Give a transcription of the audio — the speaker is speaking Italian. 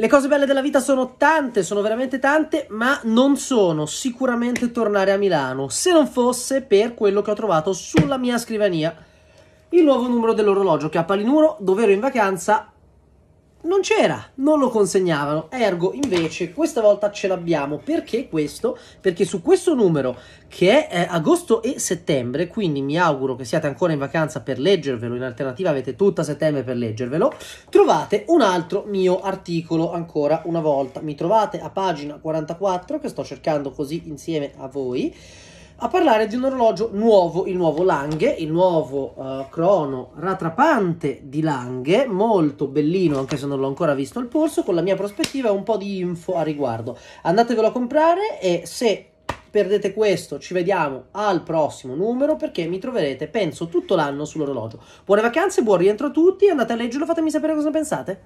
Le cose belle della vita sono tante, sono veramente tante, ma non sono sicuramente tornare a Milano, se non fosse per quello che ho trovato sulla mia scrivania, il nuovo numero dell'orologio che a Palinuro, dove ero in vacanza, non c'era, non lo consegnavano. Ergo, invece, questa volta ce l'abbiamo. Perché questo? Perché su questo numero, che è eh, agosto e settembre, quindi mi auguro che siate ancora in vacanza per leggervelo, in alternativa avete tutta settembre per leggervelo, trovate un altro mio articolo ancora una volta. Mi trovate a pagina 44, che sto cercando così insieme a voi a parlare di un orologio nuovo, il nuovo Lange, il nuovo uh, crono rattrapante di Lange, molto bellino anche se non l'ho ancora visto al polso, con la mia prospettiva e un po' di info a riguardo. Andatevelo a comprare e se perdete questo, ci vediamo al prossimo numero perché mi troverete, penso, tutto l'anno sull'orologio. Buone vacanze, buon rientro a tutti, andate a leggerlo, fatemi sapere cosa pensate.